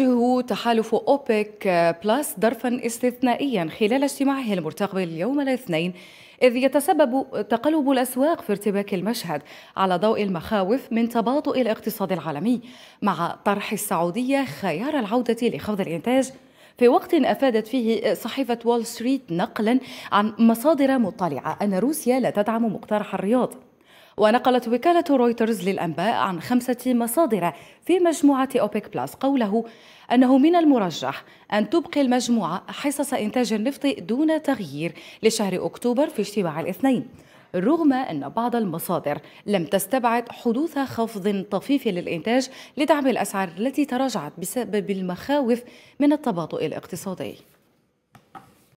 يواجه تحالف أوبك بلس ظرفا استثنائيا خلال اجتماعه المرتقب اليوم الاثنين إذ يتسبب تقلب الأسواق في ارتباك المشهد على ضوء المخاوف من تباطؤ الاقتصاد العالمي مع طرح السعودية خيار العودة لخفض الإنتاج في وقت افادت فيه صحيفه وول ستريت نقلا عن مصادر مطلعه ان روسيا لا تدعم مقترح الرياض ونقلت وكالة رويترز للأنباء عن خمسة مصادر في مجموعة أوبيك بلاس قوله أنه من المرجح أن تبقي المجموعة حصص إنتاج النفط دون تغيير لشهر أكتوبر في اجتماع الاثنين رغم أن بعض المصادر لم تستبعد حدوث خفض طفيف للإنتاج لدعم الأسعار التي تراجعت بسبب المخاوف من التباطؤ الاقتصادي